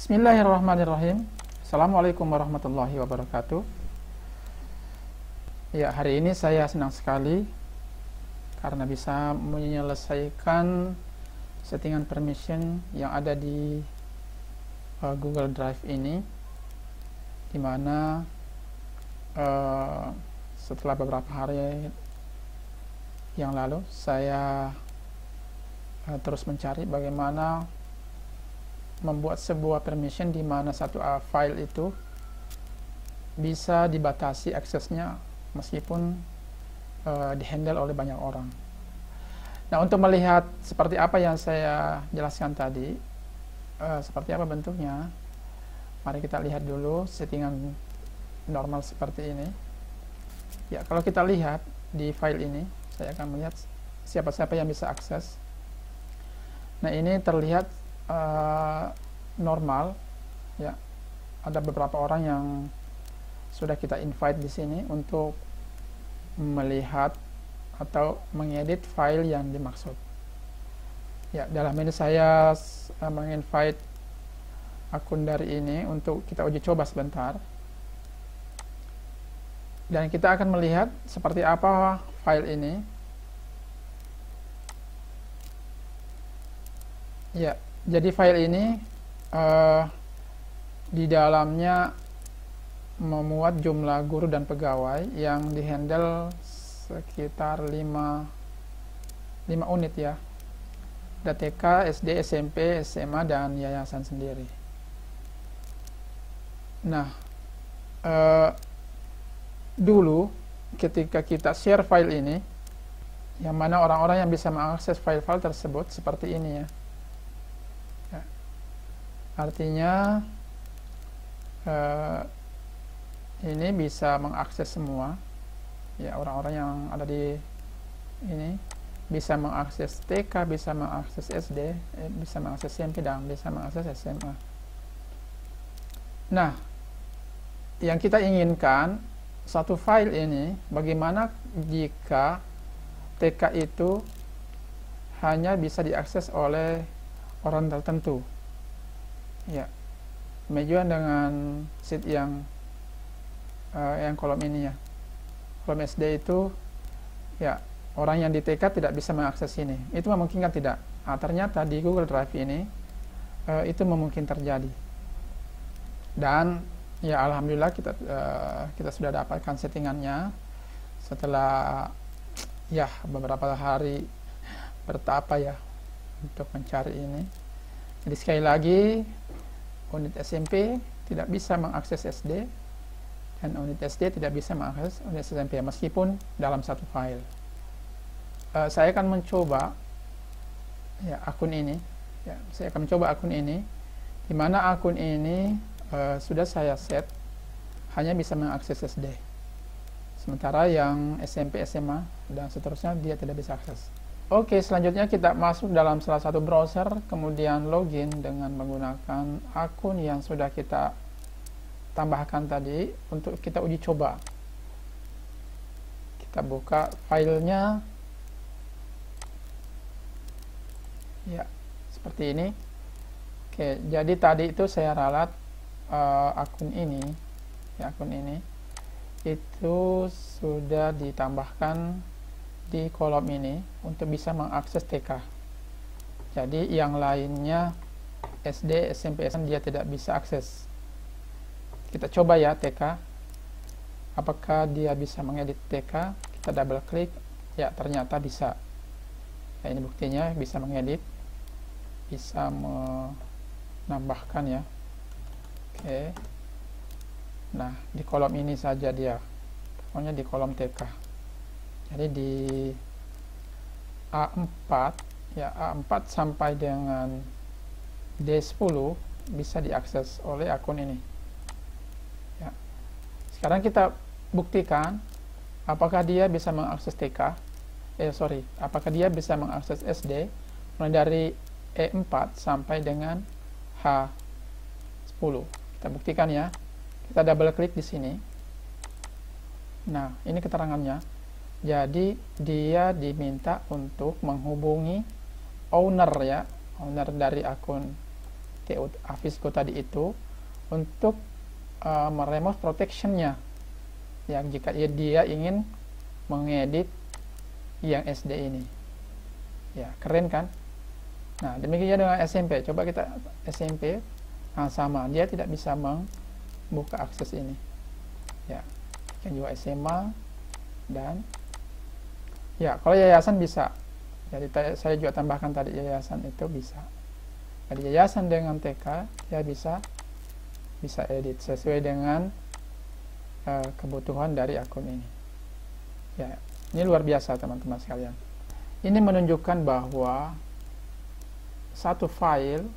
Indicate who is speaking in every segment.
Speaker 1: Bismillahirrahmanirrahim. Assalamualaikum warahmatullahi wabarakatuh. Ya, hari ini saya senang sekali karena bisa menyelesaikan settingan permission yang ada di uh, Google Drive ini mana uh, setelah beberapa hari yang lalu saya uh, terus mencari bagaimana membuat sebuah permission di mana satu ah, file itu bisa dibatasi aksesnya meskipun uh, dihandle oleh banyak orang. Nah, untuk melihat seperti apa yang saya jelaskan tadi, uh, seperti apa bentuknya, mari kita lihat dulu settingan normal seperti ini. Ya, kalau kita lihat di file ini, saya akan melihat siapa-siapa yang bisa akses. Nah, ini terlihat uh, normal ya ada beberapa orang yang sudah kita invite di sini untuk melihat atau mengedit file yang dimaksud ya dalam ini saya uh, menginvite akun dari ini untuk kita uji coba sebentar dan kita akan melihat seperti apa file ini ya jadi file ini uh, di dalamnya memuat jumlah guru dan pegawai yang dihandle sekitar 5 5 unit ya Dtk, SD, SMP, SMA dan yayasan sendiri nah uh, dulu ketika kita share file ini yang mana orang-orang yang bisa mengakses file-file tersebut seperti ini ya artinya eh, ini bisa mengakses semua ya orang-orang yang ada di ini bisa mengakses TK, bisa mengakses SD, eh, bisa mengakses SMP dan bisa mengakses SMA. Nah, yang kita inginkan satu file ini bagaimana jika TK itu hanya bisa diakses oleh orang tertentu ya kemajuan dengan sheet yang uh, yang kolom ini ya kolom SD itu ya orang yang di TK tidak bisa mengakses ini itu memungkinkan tidak nah, ternyata di Google Drive ini uh, itu memungkinkan terjadi dan ya alhamdulillah kita uh, kita sudah dapatkan settingannya setelah ya beberapa hari bertapa ya untuk mencari ini jadi sekali lagi unit SMP tidak bisa mengakses SD dan unit SD tidak bisa mengakses unit SMP meskipun dalam satu file. Uh, saya akan mencoba ya akun ini. Ya, saya akan mencoba akun ini di mana akun ini uh, sudah saya set hanya bisa mengakses SD. Sementara yang SMP, SMA dan seterusnya dia tidak bisa akses. Oke, selanjutnya kita masuk dalam salah satu browser, kemudian login dengan menggunakan akun yang sudah kita tambahkan tadi untuk kita uji coba. Kita buka filenya. Ya, seperti ini. Oke, jadi tadi itu saya ralat uh, akun ini, ya, akun ini itu sudah ditambahkan di kolom ini untuk bisa mengakses TK. Jadi yang lainnya SD, SMP, SMA dia tidak bisa akses. Kita coba ya TK. Apakah dia bisa mengedit TK? Kita double klik. Ya, ternyata bisa. Nah, ini buktinya bisa mengedit. Bisa menambahkan ya. Oke. Nah, di kolom ini saja dia. Pokoknya di kolom TK jadi di A4 ya A4 sampai dengan D10 bisa diakses oleh akun ini ya. sekarang kita buktikan apakah dia bisa mengakses TK eh sorry apakah dia bisa mengakses SD mulai dari E4 sampai dengan H10 kita buktikan ya kita double klik di sini nah ini keterangannya jadi dia diminta untuk menghubungi owner ya owner dari akun Afisco tadi itu untuk uh, eh, meremove protectionnya yang jika dia ingin mengedit yang SD ini ya keren kan nah demikian dengan SMP coba kita SMP nah, sama dia tidak bisa membuka akses ini ya kita juga SMA dan Ya, kalau yayasan bisa. Jadi saya juga tambahkan tadi yayasan itu bisa. Jadi yayasan dengan TK ya bisa bisa edit sesuai dengan uh, kebutuhan dari akun ini. Ya, ini luar biasa teman-teman sekalian. Ini menunjukkan bahwa satu file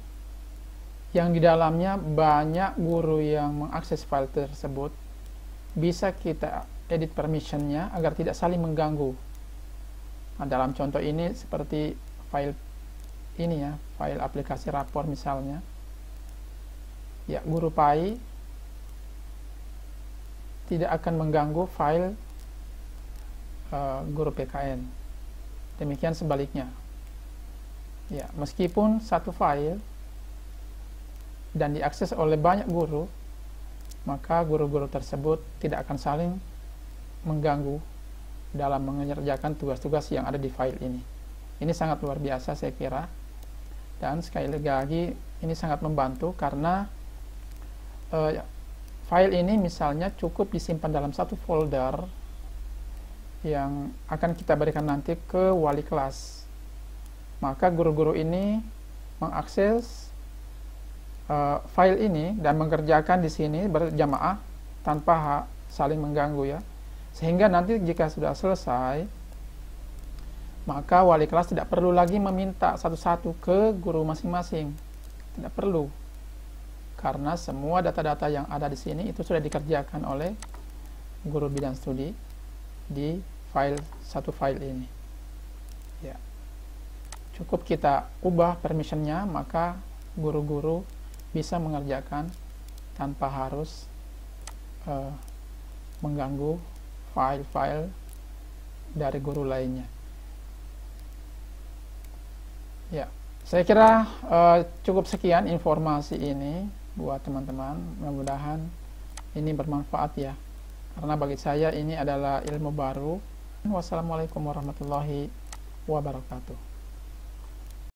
Speaker 1: yang di dalamnya banyak guru yang mengakses file tersebut bisa kita edit permissionnya agar tidak saling mengganggu Nah, dalam contoh ini seperti file ini ya, file aplikasi rapor misalnya. Ya, guru pai tidak akan mengganggu file uh, guru PKN. Demikian sebaliknya. Ya, meskipun satu file dan diakses oleh banyak guru, maka guru-guru tersebut tidak akan saling mengganggu dalam mengerjakan tugas-tugas yang ada di file ini. Ini sangat luar biasa saya kira. Dan sekali lagi ini sangat membantu karena eh, file ini misalnya cukup disimpan dalam satu folder yang akan kita berikan nanti ke wali kelas. Maka guru-guru ini mengakses uh, file ini dan mengerjakan di sini berjamaah tanpa saling mengganggu ya. Sehingga nanti jika sudah selesai, maka wali kelas tidak perlu lagi meminta satu-satu ke guru masing-masing. Tidak perlu. Karena semua data-data yang ada di sini itu sudah dikerjakan oleh guru bidang studi di file satu file ini. Ya. Cukup kita ubah permissionnya, maka guru-guru bisa mengerjakan tanpa harus uh, mengganggu file-file dari guru lainnya. Ya, saya kira uh, cukup sekian informasi ini buat teman-teman. Mudah-mudahan ini bermanfaat ya. Karena bagi saya ini adalah ilmu baru. Wassalamualaikum warahmatullahi wabarakatuh.